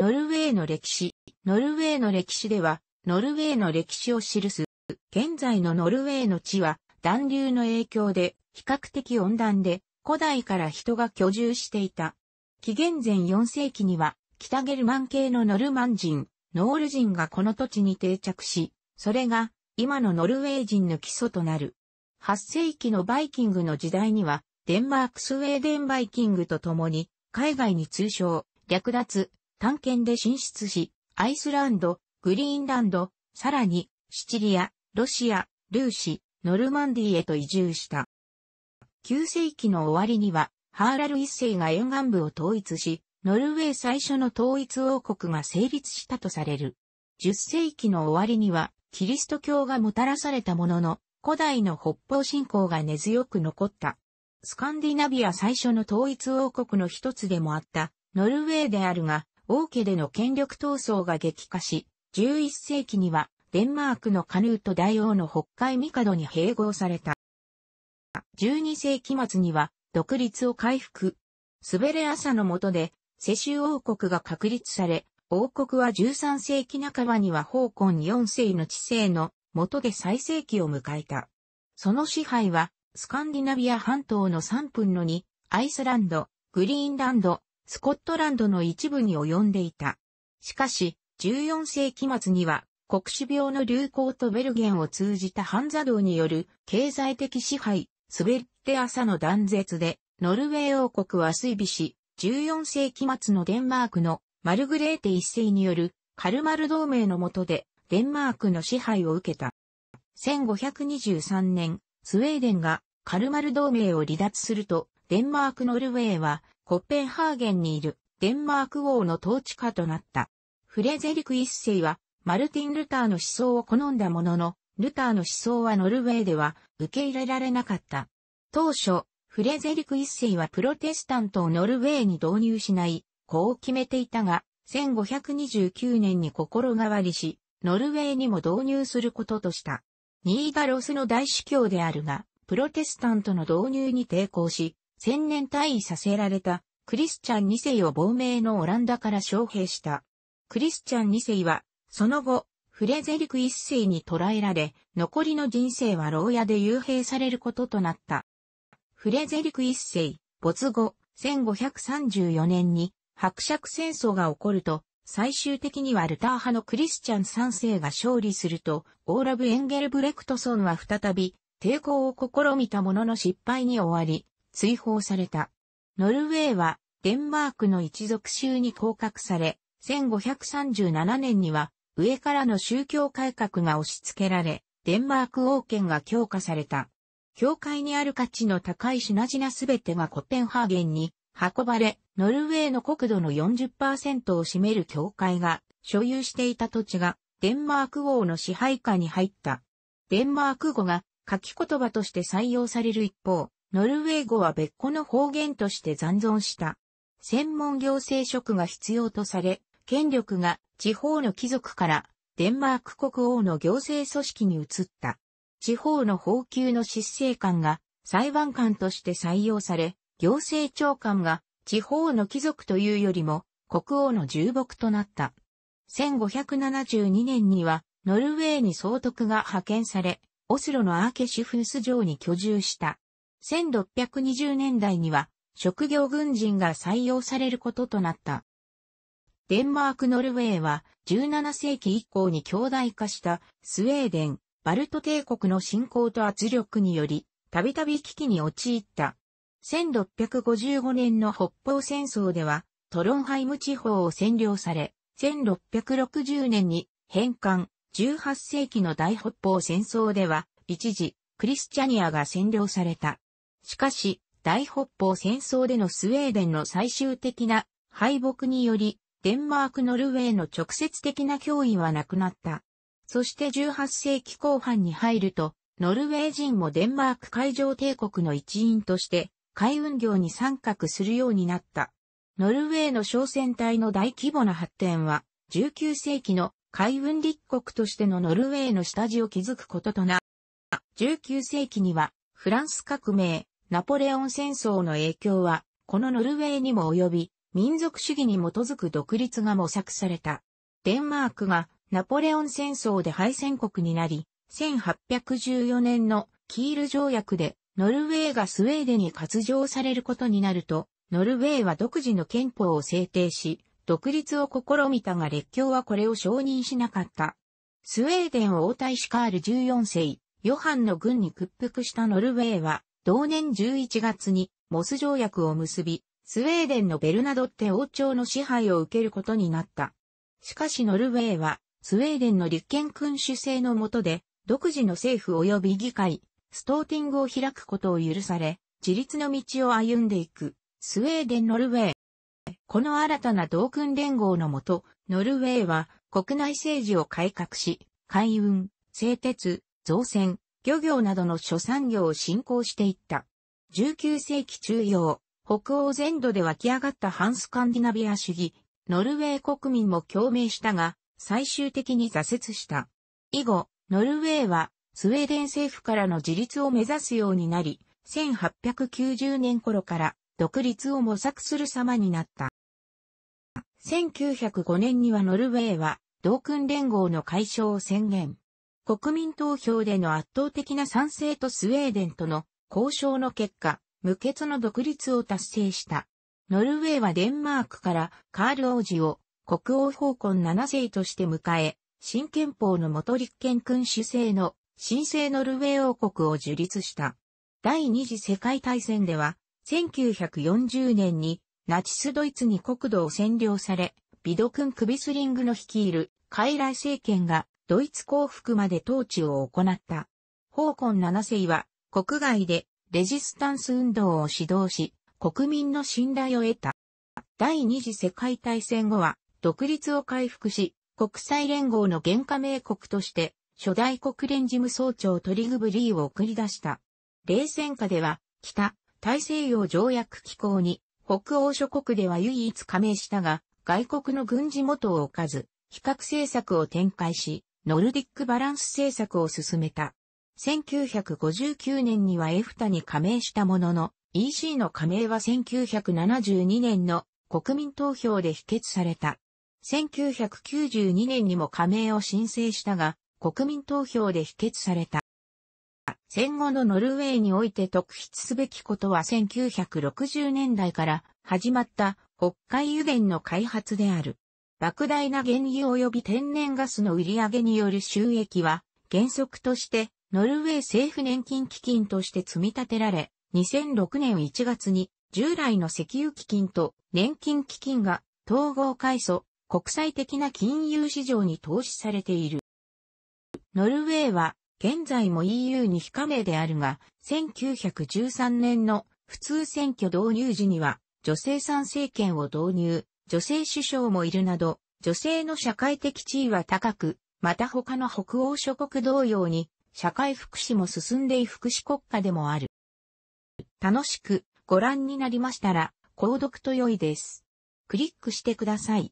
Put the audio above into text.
ノルウェーの歴史。ノルウェーの歴史では、ノルウェーの歴史を記す。現在のノルウェーの地は、暖流の影響で、比較的温暖で、古代から人が居住していた。紀元前4世紀には、北ゲルマン系のノルマン人、ノール人がこの土地に定着し、それが、今のノルウェー人の基礎となる。8世紀のバイキングの時代には、デンマークスウェーデンバイキングと共に、海外に通称、略奪、探検で進出し、アイスランド、グリーンランド、さらに、シチリア、ロシア、ルーシ、ノルマンディへと移住した。9世紀の終わりには、ハーラル一世が沿岸部を統一し、ノルウェー最初の統一王国が成立したとされる。10世紀の終わりには、キリスト教がもたらされたものの、古代の北方信仰が根強く残った。スカンディナビア最初の統一王国の一つでもあった、ノルウェーであるが、王家での権力闘争が激化し、11世紀にはデンマークのカヌート大王の北海帝に併合された。12世紀末には独立を回復。スベレ朝の下で世襲王国が確立され、王国は13世紀半ばには香港4世の治世の下で最盛期を迎えた。その支配はスカンディナビア半島の3分の2、アイスランド、グリーンランド、スコットランドの一部に及んでいた。しかし、14世紀末には、国主病の流行とベルゲンを通じたハンザ道による経済的支配、スベッテ朝の断絶で、ノルウェー王国は衰微し、14世紀末のデンマークのマルグレーテ一世によるカルマル同盟の下でデンマークの支配を受けた。1523年、スウェーデンがカルマル同盟を離脱すると、デンマーク・ノルウェーはコッペンハーゲンにいるデンマーク王の統治下となった。フレゼリク一世は、マルティン・ルターの思想を好んだものの、ルターの思想はノルウェーでは受け入れられなかった。当初、フレゼリク一世はプロテスタントをノルウェーに導入しない、こう決めていたが、1529年に心変わりし、ノルウェーにも導入することとした。ニーガロスの大司教であるが、プロテスタントの導入に抵抗し、千年退位させられたクリスチャン二世を亡命のオランダから招聘した。クリスチャン二世は、その後、フレゼリク一世に捕らえられ、残りの人生は牢屋で幽閉されることとなった。フレゼリク一世、没後、1534年に、伯爵戦争が起こると、最終的にはルター派のクリスチャン三世が勝利すると、オーラブ・エンゲルブレクトソンは再び、抵抗を試みたものの失敗に終わり、追放された。ノルウェーはデンマークの一族州に降格され、1537年には上からの宗教改革が押し付けられ、デンマーク王権が強化された。教会にある価値の高い品々すべてがコペンハーゲンに運ばれ、ノルウェーの国土の40%を占める教会が所有していた土地がデンマーク王の支配下に入った。デンマーク語が書き言葉として採用される一方、ノルウェー語は別個の方言として残存した。専門行政職が必要とされ、権力が地方の貴族からデンマーク国王の行政組織に移った。地方の法級の執政官が裁判官として採用され、行政長官が地方の貴族というよりも国王の重木となった。1572年にはノルウェーに総督が派遣され、オスロのアーケシフース城に居住した。1620年代には職業軍人が採用されることとなった。デンマーク・ノルウェーは17世紀以降に強大化したスウェーデン、バルト帝国の侵攻と圧力により、たびたび危機に陥った。1655年の北方戦争では、トロンハイム地方を占領され、1660年に返還、18世紀の大北方戦争では、一時、クリスチャニアが占領された。しかし、大北方戦争でのスウェーデンの最終的な敗北により、デンマーク・ノルウェーの直接的な脅威はなくなった。そして18世紀後半に入ると、ノルウェー人もデンマーク海上帝国の一員として、海運業に参画するようになった。ノルウェーの商船隊の大規模な発展は、19世紀の海運立国としてのノルウェーの下地を築くこととな。19世紀には、フランス革命、ナポレオン戦争の影響は、このノルウェーにも及び、民族主義に基づく独立が模索された。デンマークがナポレオン戦争で敗戦国になり、1814年のキール条約でノルウェーがスウェーデンに割譲されることになると、ノルウェーは独自の憲法を制定し、独立を試みたが列強はこれを承認しなかった。スウェーデンを王太子カール14世、ヨハンの軍に屈服したノルウェーは、同年11月にモス条約を結び、スウェーデンのベルナドッテ王朝の支配を受けることになった。しかしノルウェーは、スウェーデンの立憲君主制の下で、独自の政府及び議会、ストーティングを開くことを許され、自立の道を歩んでいく、スウェーデン・ノルウェー。この新たな同訓連合のもと、ノルウェーは国内政治を改革し、海運、製鉄、造船、漁業などの諸産業を振興していった。19世紀中央、北欧全土で湧き上がった反スカンディナビア主義、ノルウェー国民も共鳴したが、最終的に挫折した。以後、ノルウェーは、スウェーデン政府からの自立を目指すようになり、1890年頃から独立を模索する様になった。1905年にはノルウェーは、同訓連合の解消を宣言。国民投票での圧倒的な賛成とスウェーデンとの交渉の結果、無欠の独立を達成した。ノルウェーはデンマークからカール王子を国王奉婚7世として迎え、新憲法の元立憲君主制の新生ノルウェー王国を樹立した。第二次世界大戦では、1940年にナチスドイツに国土を占領され、ビドクン・クビスリングの率いる傀儡政権がドイツ降伏まで統治を行った。法根七世は国外でレジスタンス運動を指導し、国民の信頼を得た。第二次世界大戦後は独立を回復し、国際連合の原加盟国として初代国連事務総長トリグブリーを送り出した。冷戦下では北大西洋条約機構に北欧諸国では唯一加盟したが、外国の軍事元を置かず、比較政策を展開し、ノルディックバランス政策を進めた。1959年にはエフタに加盟したものの、EC の加盟は1972年の国民投票で否決された。1992年にも加盟を申請したが、国民投票で否決された。戦後のノルウェーにおいて特筆すべきことは1960年代から始まった北海油田の開発である。莫大な原油及び天然ガスの売り上げによる収益は、原則として、ノルウェー政府年金基金として積み立てられ、2006年1月に、従来の石油基金と年金基金が統合改組、国際的な金融市場に投資されている。ノルウェーは現在も EU に非加盟であるが、1913年の普通選挙導入時には女性参政権を導入、女性首相もいるなど、女性の社会的地位は高く、また他の北欧諸国同様に、社会福祉も進んでい福祉国家でもある。楽しくご覧になりましたら、購読と良いです。クリックしてください。